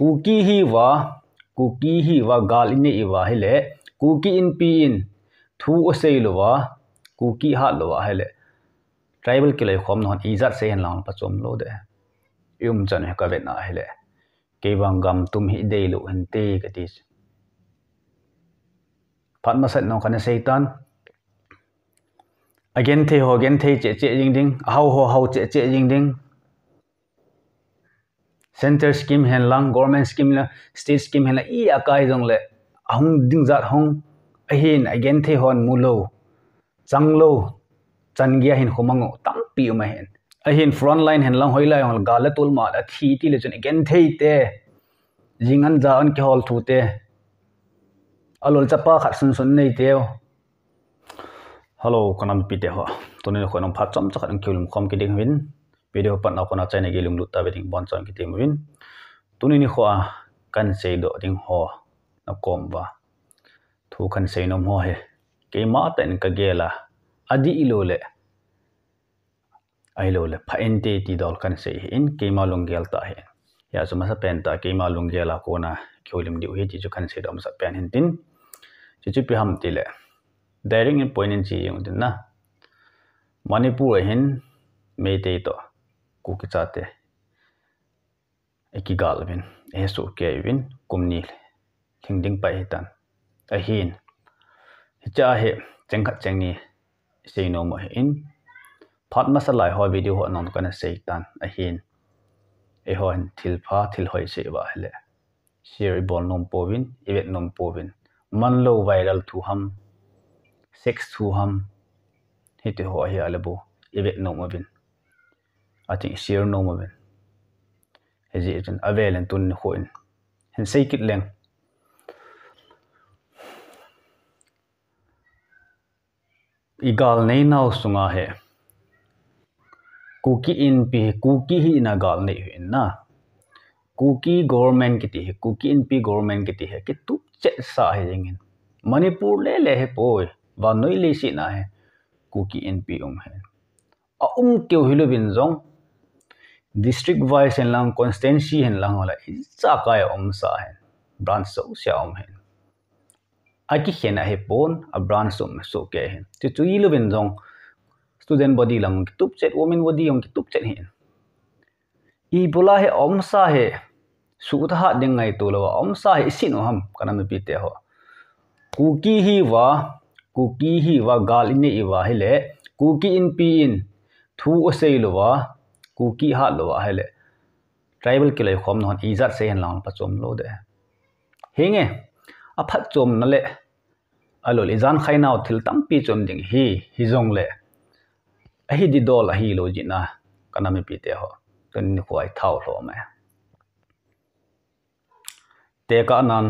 กูกีฮีวากูกีฮีวากาลอินเนอีวาเฮเลกูกีอินปีอินทูอเซลวากูกีฮาลวาเฮเล tribal ki lai khom non izat se hen lang pa chom lo de yum chan he ka ve na hele ke bang gam tum hi de lo en te ka ti phat ma sat no kan seitan again the ho again the che che jing ding how ho how che che jing ding center scheme hen lang government scheme la state scheme hen la i akai jong le ahung ding zat hong ahin again the hon mulo changlo changia hin khomango tam pi ma hen ahin front line hen lang hoila yong gala tul ma la thi ti le chun again the te jingan za an ki hol thu te alol chapa khat sun sun nei te hello kanam pi te ho tonin khonam pha chom chakhan kilum khom ki ding win video pan ko na chai na ge lung lut ta be ding bon chon tim win tuni ni kho a kan sei do ding ho na kom ba thu kan say nom ho he ke ma ta in ka ge la adi ilo le ai lo le pha en te ti dol kan sei in ke ma lung gel ta he ya so ma sa pen ta ke ma lung gel a ko na kyolim diu he chi chu kan say dom sa pen hin tin chi chu pi ham ti le daring in point in chi yung tin na manipur e hin me te to kukicāte āki gāla viñ, ā hē sūke ā yuviñ, kum nīl, tīng-tīngpāi hī tāna, ā hīn, hī chā ā hē, chēng-khat chēng nī, sēi nōm ā hē īn, pātma sālā ā hō vīdeo hō anāntu kāna sēi tāna, ā hīn, ā hō hēn tīl-pā, tīl-hōi sēi wā hē lē, sēri bōn ati sir no ma ben hezi ren avel en tun khoin hen seikit leng igal nei nau sunga he kuki in pi kuki hi na gal nei hin na kuki government ki ti kuki in pi government ki ti he ki tu che sa he jingin manipur le le he poi và nói lý sĩ na he kuki in pi um he a um kêu hilu bin zong district wise hen lang constancy hen lang hola icha kai om sa hen branch so sia om hen aki hena he pon a branch so me so ke hen ti tu ilu ben jong student body lang ki tup chet women body ong ki tup chet hen i bola he om sa he सुधा देंगे तो लो ओम सा इसी नो हम कनम पीते हो कुकी ही वा कुकी ही वा गाल इन इवा हिले कुकी इन पी इन थू से लो वा ku ki ha lo ha le tribal ki le khom non izat se hen lang pa chom lo de hinge a phat chom na le alo le zan khai nau thil tam pi chom ding hì hi jong le a hi di dol a hi lo ji na kana mi pi te ho to ni ko ai thau lo ma te ka nan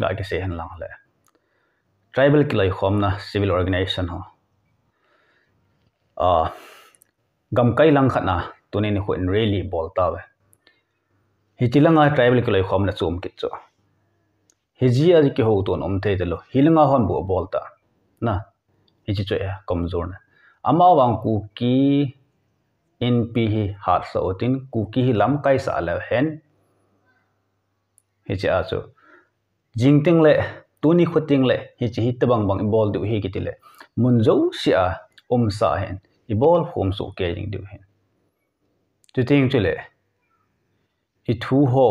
ga ki se hen lang le tribal ki lai khom na civil organization ho à, gam kai lang khát na tunin ni khuin really bol ta ba hi tilanga tribal ko loi khom na chum kit cho hi ji a ki ho ton om the delo hilanga hon bo bol ta na hi chi cho ya kamzor na ama wang ku ki in pi hi har sa otin ku ki hi lam kai sa la hen hi chi a cho jingting le tuni khuting le hi chi hi tabang bang bol du hi kitile munzo sia om sa hen i bol khom so ke jing du hen tu ting chile i thu ho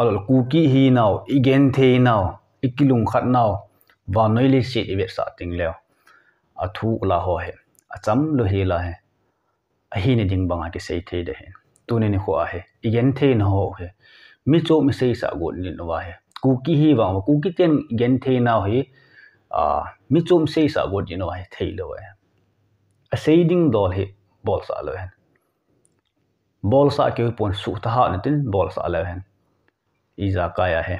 alo ku ki hi nau i gen the nau i kilung khat nau wa noi li si ibe sa ting leo a thu la ho he a cham lu hi la he a hi ni ding bang a ki sei the de he tu ni ni ho a he i gen the na ho he mi cho mi sei sa go ni no wa he ku ki hi wa ku ki ten gen the nau he a mi cho mi sei sa go ni no wa he thei lo he a sei ding dol he bol sa lo he ball sa ke pon su ta ha na tin ball sa la hen iza kaya he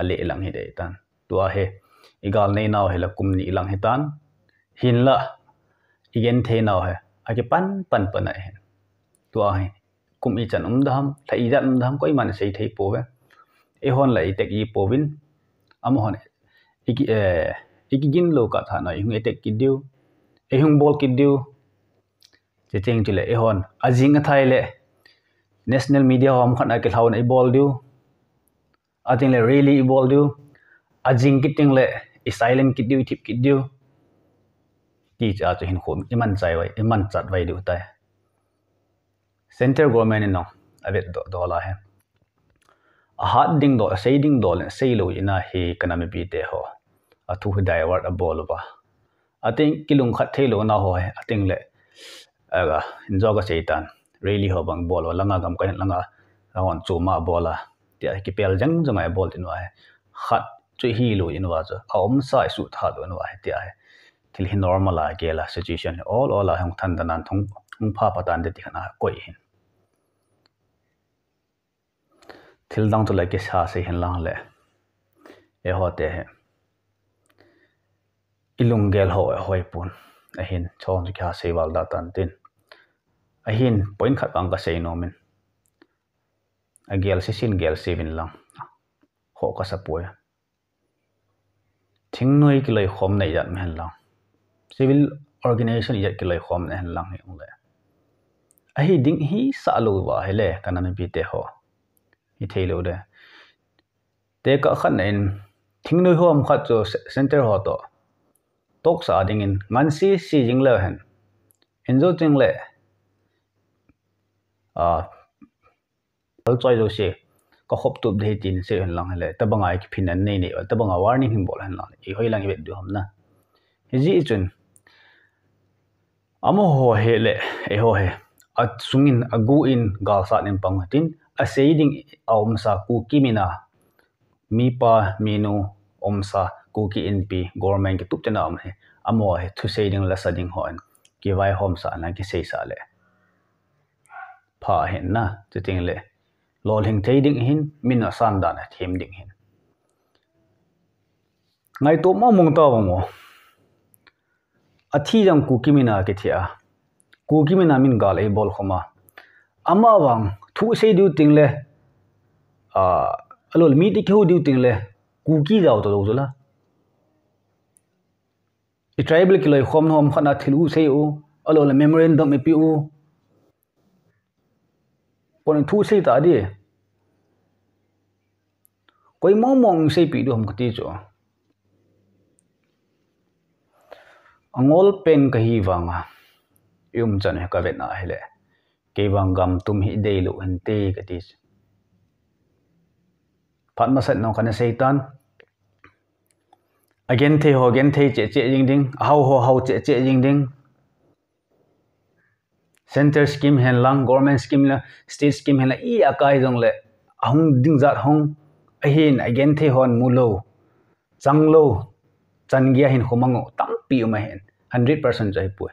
ale lang hi de tan tua he igal nei naw he la kum ni lang he tan hin la gen the naw he a ke pan pan pan he tua he kum i chan um dam tha i jan um dam koi man sei thei po ve e hon la i tek i po win am hon iki e iki e, gin lo ka tha na i hung e tek ki diu e hung bol ki diu che cheng chule e hon ajing thai le national media hom khan akil hawn ibol du ating le really ibol du ajing kiting le asylum kit du thip kit du ki cha chu hin khom iman chai wai iman chat wai du tai center government no abet à, do do la he a hat ding do sei ding do le sei lo ina he kana me bi te ho a thu dai war a bol ba ating kilung khat thelo na ho he ating le aga injo ga seitan really ho bang bol nga gam ka Langa nga ra bola ma la ti ki pel jang jama ai bol tinwa hai khat Chui hi lo in wa cha om sai su tha do no hai ti ai til hi normal la Ke la situation all all a hang than da nan pha pa dan de ti khana koi hin til dang to la ke sa se hin lang le e ho te he ilung gel ho hoi pun ahin chong ka se wal da tan tin ahin point khat ang ka sei nomin agel si sin gel sevin lang ho ka sapoi thing noi ki loi khom nei jat men lang civil organization jat ki loi khom nei hen lang hi ong le ahi ding hi sa lo wa hele kana me bi te ho hi thei lo de te ka khan in thing noi hom khat cho center ho to tok sa ding in man si si jing le hen enzo jing le al choi do se ka khop tu de tin se han lang hele ta banga ik phin an nei nei ta banga warning hin bol han lang i hoi lang i bet du ham na he ji chun amo ho he le e ho he at sungin agu in gal sa nen pang tin a seiding aum sa ku kimina mi pa minu om sa ku ki in pi government ki tup tena am he amo he thu seiding la sa ding ho an ki vai hom sa na ki sei sa le pa hen na te ting le lo ling te ding hin min na san da na them ding hin ngai to ma mong ta wa mo a thi jang ku ki mina ke thia ku ki mina min ga le bol khoma ama wang thu se du ting le a alol mi ti kheu du ting le ku ki ja to lo la i tribal ki loi khom nom khana thilu se u alol memorandum e pi u pon thu se ta di koi mong mong se pi du hom kati cho angol pen cái vọng, wanga yum chan he ka vet na hele cái wang gam tum hi de à, lu tê te kati phát mà sẵn nó khá xây tan again thế ho again thế chế chế ding ding hau ho hau chế chế ding ding center scheme hen lang government scheme la state scheme hen la i akai jong le ahung ding zat hong ahin again the hon mulo changlo changia hin khomango tam pi ma um hen 100% jai pu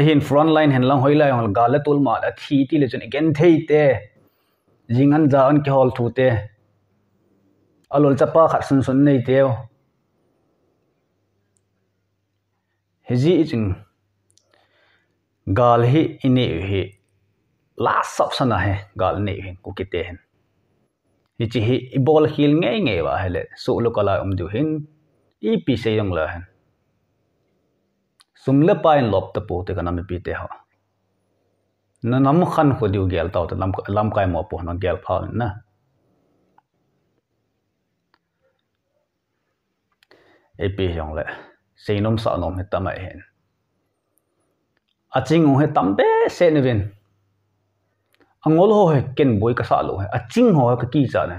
ahin front line hen lang hoila yong gala tul ma la thi ti le chen again the te jingan za an ki hol thu te alol chapa khat sun sun nei teo heji jing gal hi ine hi la sap sana he gal ne hin ku kite hen hi chi hi bol khil nge nge wa hele so lo kala um du hin i pi se yong la hen sumle pain lop te po te kana mi pi te ha na nam khan ko diu gel ta lam lam kai mo po na gel pha na e pi yong la seinom sa nom heta mai hen aching he tambe se nevin angol ho he ken boy ka sa lo he aching ho ka ki cha ne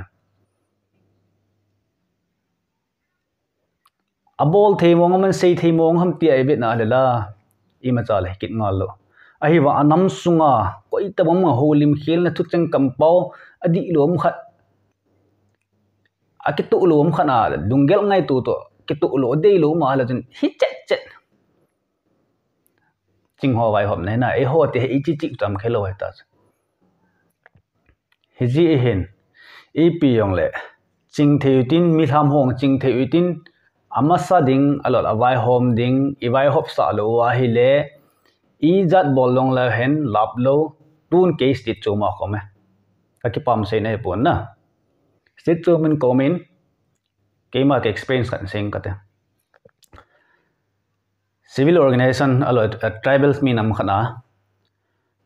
abol thei mong man sei thei mong ham pi ai bet na le la i ma cha le kit ngal lo ahi wa anam sunga koi ta bom ho lim khel na thu chang kam pau adi lom khat akitu lom khana lungel ngai tu to cái tụ lỗ đây lỗ mà là chân hít chết chết chính hoa vài hôm nay là ấy hoa thì ấy chỉ chỉ tầm cái lỗ ta hít gì hin ý bị 用 lệ chính thế tín, mi tham hong chính thế tin amasa ding alo à alol avai hom ding ivai hop sa lo wa à hi le i zat bol long la hen lap lo tun case ti chu ma ko me ka ki pam se ne pon na sit chu min comment केमा के experience kan sing kate civil organization alo tribals mi nam khana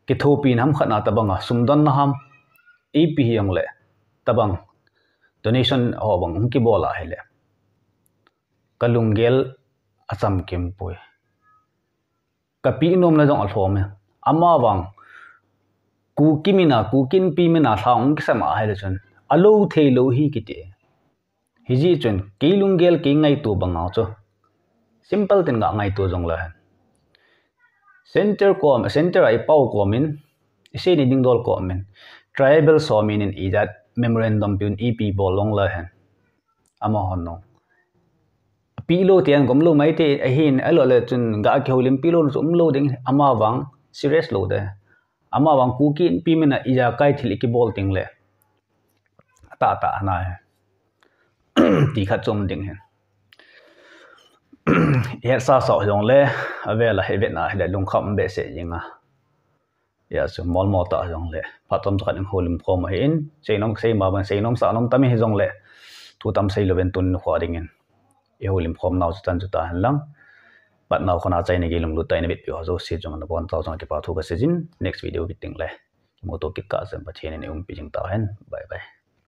ki thu pi nam khana tabanga sumdon na ham ep hiang tabang donation ho bang ki bola hele kalungel acham kim pui kapi nom la jong alhome ama wang ku kimina ku kin pi mina thaung ki sama hele chun alo the lo hi ki te hiji chen keilunggel ke ngai tu bangau cho simple tin ga ngai tu jong la center kom center ai pau komin ise ni ding dol komin tribal so min in idat memorandum pun ep bolong la hen ama hon no pilo tian gom lo mai te ahin alo le chun ga ke holim pilo zum lo ding ama wang serious lo de ama wang ku ki pi mena ija kai thil ki bol ting le ta ta na hen ti kha chum ding hen ye sa so yong le ave la he ve na he lung kham be se yinga ya chu mol mo ta yong le patom ta nim holum ko ma in sei nom sei ma ban sei nom sa nom tam he yong le tu tam sei lo ben tun khwa ding en ye holum khom nau tan chu ta han lang bắt nào con áo chạy này lùng lụt tay này biết biểu rồi sử dụng nó bọn tao trong cái bảo thu cái season next video biết tiếng le, một tổ kịch cả xem bắt trên này ông bị chúng ta hen bye bye